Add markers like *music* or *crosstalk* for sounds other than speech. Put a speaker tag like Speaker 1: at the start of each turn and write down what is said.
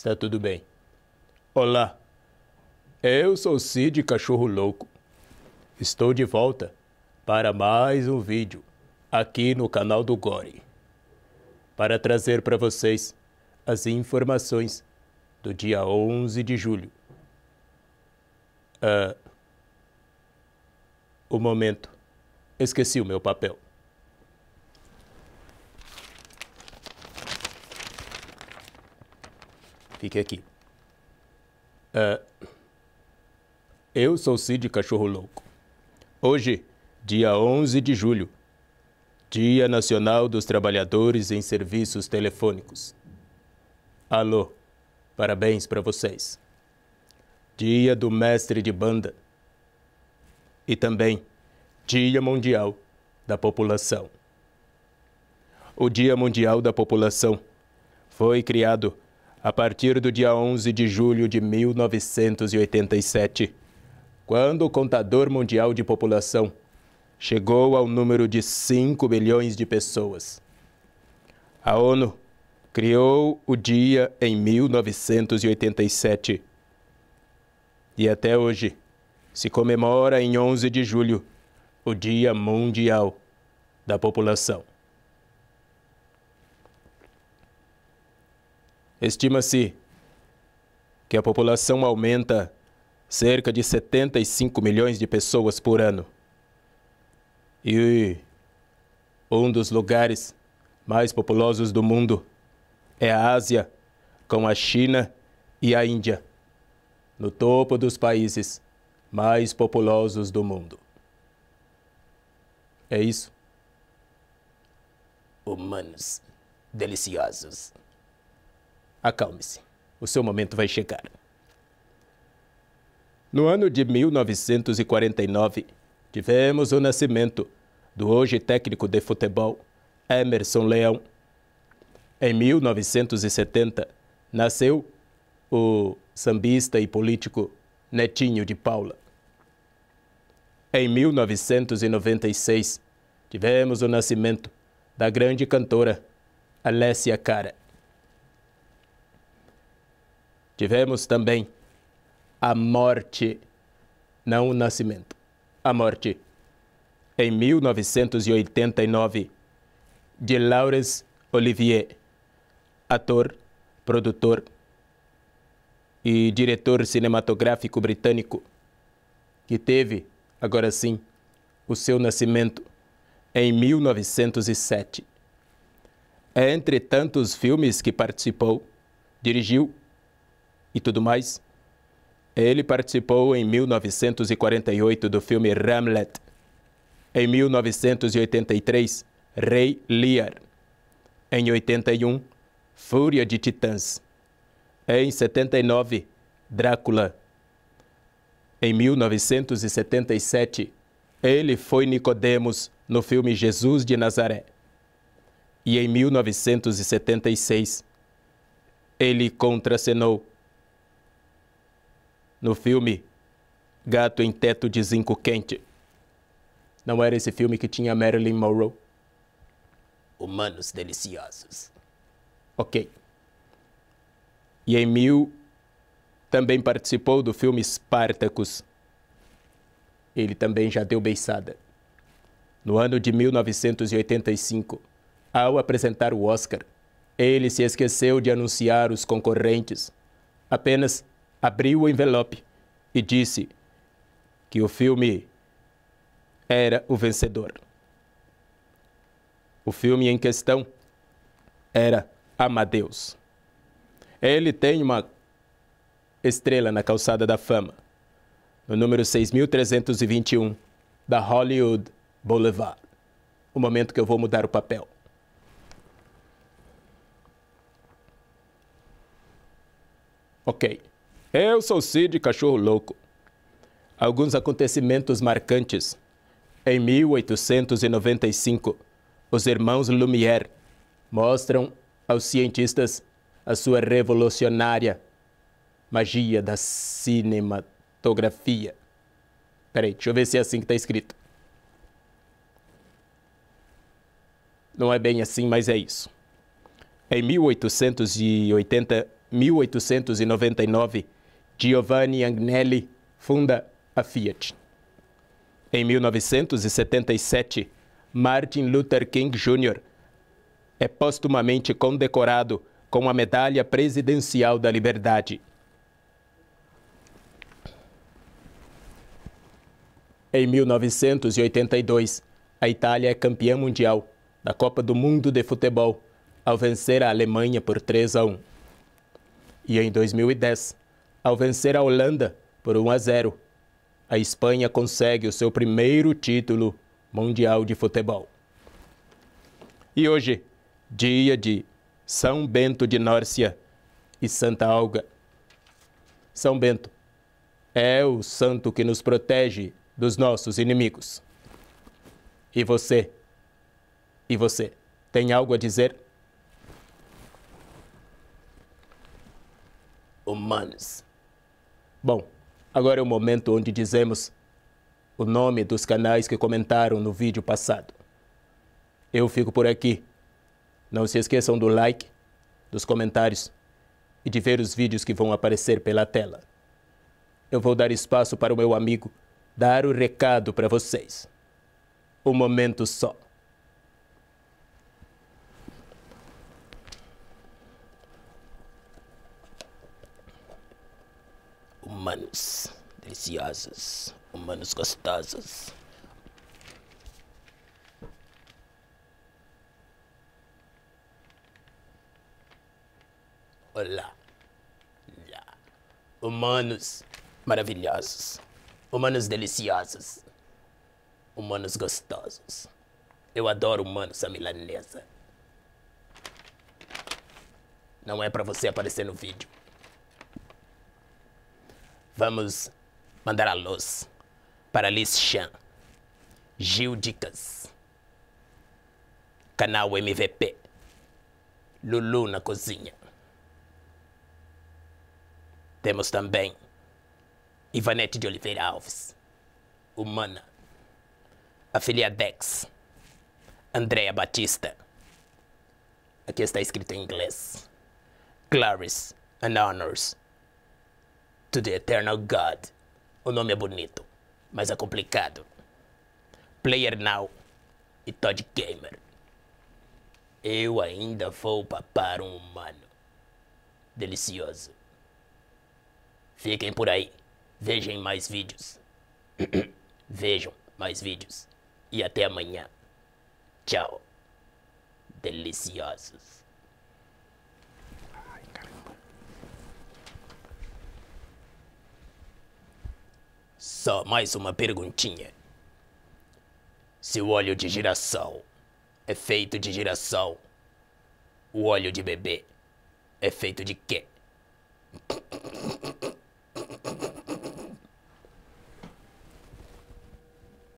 Speaker 1: Está tudo bem. Olá, eu sou Cid Cachorro Louco. Estou de volta para mais um vídeo aqui no canal do Gore para trazer para vocês as informações do dia 11 de julho. Uh, o momento. Esqueci o meu papel. Fique aqui. Uh, eu sou Cid Cachorro Louco. Hoje, dia 11 de julho, Dia Nacional dos Trabalhadores em Serviços Telefônicos. Alô, parabéns para vocês. Dia do Mestre de Banda. E também Dia Mundial da População. O Dia Mundial da População foi criado a partir do dia 11 de julho de 1987, quando o contador mundial de população chegou ao número de 5 bilhões de pessoas. A ONU criou o dia em 1987 e até hoje se comemora em 11 de julho, o Dia Mundial da População. Estima-se que a população aumenta cerca de 75 milhões de pessoas por ano. E um dos lugares mais populosos do mundo é a Ásia, com a China e a Índia, no topo dos países mais populosos do mundo. É isso.
Speaker 2: Humanos deliciosos.
Speaker 1: Acalme-se, o seu momento vai chegar. No ano de 1949, tivemos o nascimento do hoje técnico de futebol Emerson Leão. Em 1970, nasceu o sambista e político Netinho de Paula. Em 1996, tivemos o nascimento da grande cantora Alessia Cara. Tivemos também a morte, não o nascimento, a morte em 1989 de Laurence Olivier, ator, produtor e diretor cinematográfico britânico, que teve, agora sim, o seu nascimento em 1907. Entre tantos filmes que participou, dirigiu e tudo mais. Ele participou em 1948 do filme Ramlet. Em 1983, Rei Lear. Em 81, Fúria de Titãs. Em 79, Drácula. Em 1977, ele foi Nicodemos no filme Jesus de Nazaré. E em 1976, ele contracenou no filme Gato em Teto de Zinco Quente. Não era esse filme que tinha Marilyn Monroe?
Speaker 2: Humanos Deliciosos.
Speaker 1: Ok. E em mil, também participou do filme Spartacus. Ele também já deu beiçada. No ano de 1985, ao apresentar o Oscar, ele se esqueceu de anunciar os concorrentes. Apenas abriu o envelope e disse que o filme era o vencedor. O filme em questão era Amadeus. Ele tem uma estrela na calçada da fama, no número 6321 da Hollywood Boulevard. O momento que eu vou mudar o papel. Ok. Eu sou Cid Cachorro Louco. Alguns acontecimentos marcantes. Em 1895, os irmãos Lumière mostram aos cientistas a sua revolucionária magia da cinematografia. Peraí, deixa eu ver se é assim que está escrito. Não é bem assim, mas é isso. Em 1880, 1899, Giovanni Agnelli funda a Fiat. Em 1977, Martin Luther King Jr. é postumamente condecorado com a Medalha Presidencial da Liberdade. Em 1982, a Itália é campeã mundial da Copa do Mundo de Futebol ao vencer a Alemanha por 3 a 1. E em 2010, ao vencer a Holanda por 1 a 0. A Espanha consegue o seu primeiro título mundial de futebol. E hoje, dia de São Bento de Nórcia e Santa Alga. São Bento é o santo que nos protege dos nossos inimigos. E você? E você, tem algo a dizer? Humanos. Bom, agora é o momento onde dizemos o nome dos canais que comentaram no vídeo passado. Eu fico por aqui. Não se esqueçam do like, dos comentários e de ver os vídeos que vão aparecer pela tela. Eu vou dar espaço para o meu amigo dar o recado para vocês. Um momento só.
Speaker 2: humanos deliciosos, humanos gostosos. Olá, Olá. humanos maravilhosos, humanos deliciosos, humanos gostosos. Eu adoro humanos a milanesa. Não é para você aparecer no vídeo. Vamos mandar a luz para Liz Chan, Gil Dicas, canal MVP, Lulu na cozinha. Temos também Ivanete de Oliveira Alves, Humana, Afilia Dex, Andrea Batista. Aqui está escrito em inglês. Clarice and Honors to the Eternal God. O nome é bonito, mas é complicado. Player Now e Todd Gamer. Eu ainda vou papar um humano. Delicioso. Fiquem por aí. Vejam mais vídeos. *coughs* Vejam mais vídeos. E até amanhã. Tchau. Deliciosos. Só mais uma perguntinha. Se o óleo de girassol é feito de girassol, o óleo de bebê é feito de quê?